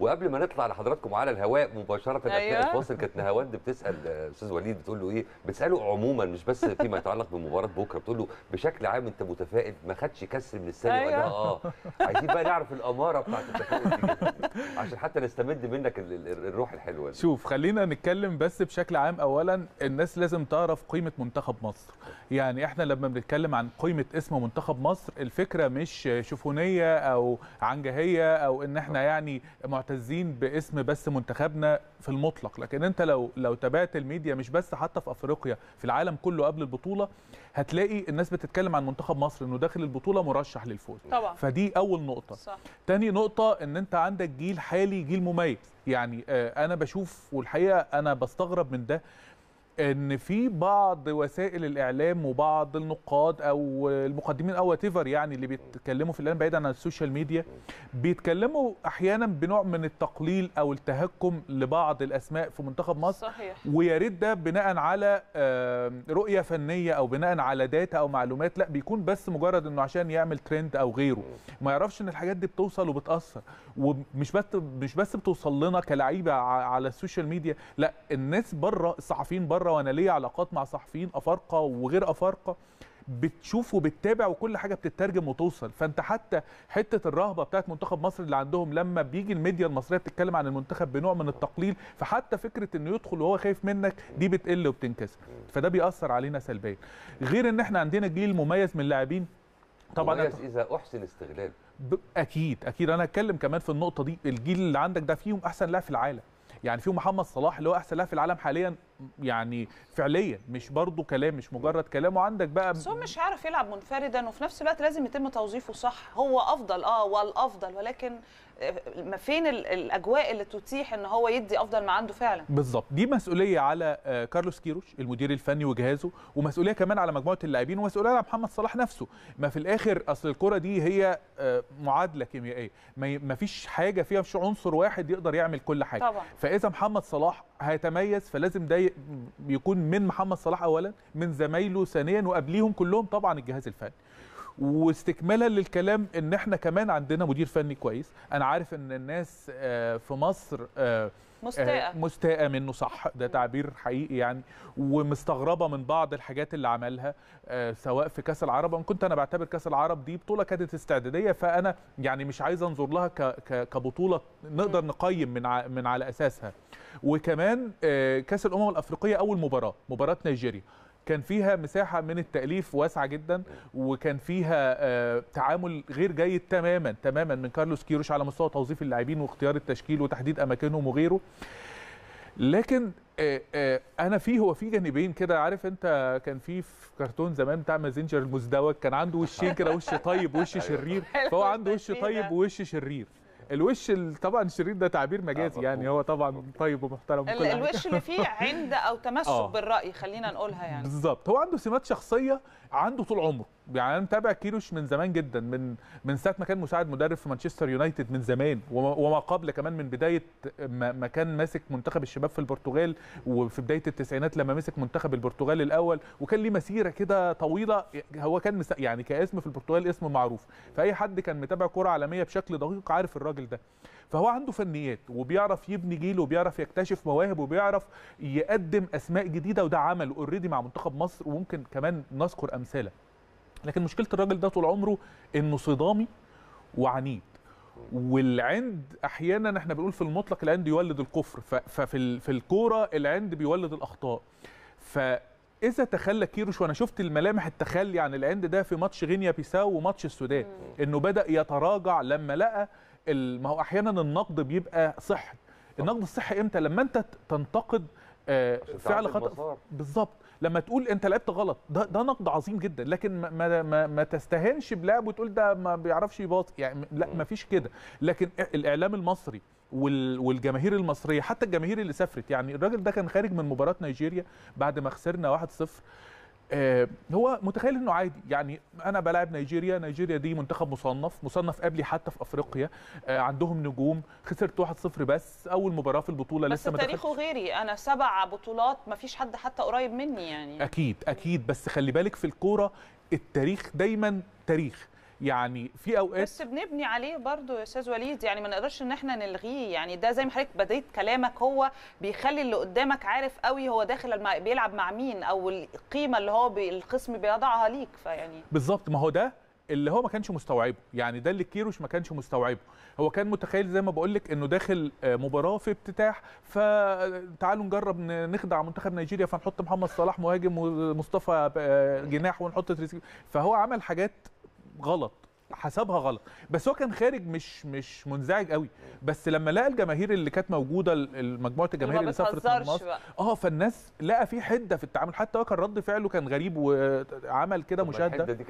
وقبل ما نطلع لحضراتكم على الهواء مباشره اثناء أيوة. الفاصل كانت نهاوند بتسال استاذ وليد بتقول له ايه بتساله عموما مش بس فيما يتعلق بمباراه بكره بتقول له بشكل عام انت متفائل ما خدش كسر من الثانيه أيوة. ولا اه عايزين بقى نعرف الاماره بتاعت التفاؤل دي عشان حتى نستمد منك الروح الحلوه دي. شوف خلينا نتكلم بس بشكل عام اولا الناس لازم تعرف قيمه منتخب مصر يعني احنا لما بنتكلم عن قيمه اسم منتخب مصر الفكره مش شوفونيه او عنجهيه او ان احنا يعني معتزين باسم بس منتخبنا في المطلق لكن انت لو لو تابعت الميديا مش بس حتى في افريقيا في العالم كله قبل البطوله هتلاقي الناس بتتكلم عن منتخب مصر انه داخل البطوله مرشح للفوز طبعا. فدي اول نقطه صح. تاني نقطه ان انت عندك جيل حالي جيل مميز يعني آه، انا بشوف والحقيقه انا بستغرب من ده ان في بعض وسائل الاعلام وبعض النقاد او المقدمين او تيفر يعني اللي بيتكلموا في الاعلام بعيدا عن السوشيال ميديا بيتكلموا احيانا بنوع من التقليل او التهكم لبعض الاسماء في منتخب مصر صحيح. ويا ريت ده بناء على رؤيه فنيه او بناء على داتا او معلومات لا بيكون بس مجرد انه عشان يعمل ترند او غيره ما يعرفش ان الحاجات دي بتوصل وبتاثر ومش بس مش بس بتوصل لنا كلعيبه على السوشيال ميديا لا الناس بره الصحفيين بره بره وانا ليا علاقات مع صحفيين افارقه وغير افارقه بتشوف وبتتابع وكل حاجه بتترجم وتوصل فانت حتى حته الرهبه بتاعت منتخب مصر اللي عندهم لما بيجي الميديا المصريه بتتكلم عن المنتخب بنوع من التقليل فحتى فكره انه يدخل وهو خايف منك دي بتقل وبتنكسر فده بيأثر علينا سلبيا غير ان احنا عندنا جيل مميز من اللاعبين طبعا مميز اذا احسن استغلاله اكيد اكيد انا هتكلم كمان في النقطه دي الجيل اللي عندك ده فيهم احسن لاعب في العالم يعني فيهم محمد صلاح اللي هو احسن لاعب في العالم حاليا يعني فعليا مش برضه كلام مش مجرد كلام وعندك بقى بس هو مش عارف يلعب منفردا وفي نفس الوقت لازم يتم توظيفه صح هو افضل اه والافضل ولكن آه، ما فين الاجواء اللي تتيح ان هو يدي افضل ما عنده فعلا بالظبط دي مسؤوليه على آه، كارلوس كيروش المدير الفني وجهازه ومسؤوليه كمان على مجموعه اللاعبين ومسؤوليه على محمد صلاح نفسه ما في الاخر اصل الكره دي هي آه، معادله كيميائيه ما فيش حاجه فيها مش عنصر واحد يقدر يعمل كل حاجه طبعا. فاذا محمد صلاح هيتميز فلازم ده يكون من محمد صلاح اولا من زمايله ثانيا وقبليهم كلهم طبعا الجهاز الفني واستكمالا للكلام ان احنا كمان عندنا مدير فني كويس انا عارف ان الناس آه، في مصر آه، مستاءة آه، مستاءة منه صح ده تعبير حقيقي يعني ومستغربة من بعض الحاجات اللي عملها آه، سواء في كأس العرب أنا كنت أنا بعتبر كأس العرب دي بطولة كانت استعدادية فأنا يعني مش عايز أنظر لها كبطولة نقدر نقيم من من على أساسها وكمان آه، كأس الأمم الأفريقية أول مباراة مباراة نيجيريا كان فيها مساحه من التاليف واسعه جدا وكان فيها آه، تعامل غير جيد تماما تماما من كارلوس كيروش على مستوى توظيف اللاعبين واختيار التشكيل وتحديد اماكنهم وغيره لكن آه، آه، انا في هو في جانبين كده عارف انت كان في في كرتون زمان بتاع مازنجر المزدوج كان عنده وشين كده وش طيب وش أيوه. شرير فهو عنده وش إيه طيب ووش شرير الوش طبعا الشرير ده تعبير مجازي آه، يعني هو طبعا طيب ومحترم وكل الوش اللي فيه عند او تمسك آه. بالراي خلينا نقولها يعني بالظبط هو عنده سمات شخصيه عنده طول عمره يعني انا متابع كيروش من زمان جدا من من ساعه ما كان مساعد مدرب في مانشستر يونايتد من زمان وما قبل كمان من بدايه ما كان ماسك منتخب الشباب في البرتغال وفي بدايه التسعينات لما مسك منتخب البرتغال الاول وكان ليه مسيره كده طويله هو كان يعني كاسم في البرتغال اسم معروف فاي حد كان متابع كره عالميه بشكل دقيق عارف الراجل الراجل ده فهو عنده فنيات وبيعرف يبني جيل وبيعرف يكتشف مواهب وبيعرف يقدم اسماء جديده وده عمل اوريدي مع منتخب مصر وممكن كمان نذكر امثله لكن مشكله الراجل ده طول عمره انه صدامي وعنيد والعند احيانا احنا بنقول في المطلق العند يولد الكفر ففي في الكوره العند بيولد الاخطاء فاذا تخلى كيروش وانا شفت الملامح التخلي عن العند ده في ماتش غينيا بيساو وماتش السودان انه بدا يتراجع لما لقى ما هو احيانا النقد بيبقى صحي النقد الصحي امتى لما انت تنتقد آه، فعل خطا بالظبط لما تقول انت لعبت غلط ده ده نقد عظيم جدا لكن ما ما, ما تستهنش بلعب وتقول ده ما بيعرفش يباصي يعني لا ما فيش كده لكن الاعلام المصري والجماهير المصريه حتى الجماهير اللي سافرت يعني الراجل ده كان خارج من مباراه نيجيريا بعد ما خسرنا 1-0 آه، هو متخيل انه عادي يعني انا بلاعب نيجيريا نيجيريا دي منتخب مصنف مصنف قبلي حتى في افريقيا آه، عندهم نجوم خسرت 1-0 بس اول مباراه في البطوله بس لسه بس تاريخه غيري انا سبع بطولات ما فيش حد حتى قريب مني يعني اكيد اكيد بس خلي بالك في الكوره التاريخ دايما تاريخ يعني في اوقات بس بنبني عليه برضو يا استاذ وليد يعني ما نقدرش ان احنا نلغيه يعني ده زي ما حضرتك بديت كلامك هو بيخلي اللي قدامك عارف قوي هو داخل مع... بيلعب مع مين او القيمه اللي هو بي... القسم بيضعها ليك فيعني بالظبط ما هو ده اللي هو ما كانش مستوعبه يعني ده اللي كيروش ما كانش مستوعبه هو كان متخيل زي ما بقول لك انه داخل آه، مباراه في افتتاح فتعالوا نجرب نخدع منتخب نيجيريا فنحط محمد صلاح مهاجم ومصطفى آه، جناح ونحط تريزيجيه فهو عمل حاجات غلط حسبها غلط بس هو كان خارج مش مش منزعج قوي بس لما لقى الجماهير اللي كانت موجوده مجموعه الجماهير اللي سافرت من مصر اه فالناس لقى في حده في التعامل حتى هو كان رد فعله كان غريب وعمل كده مشاهده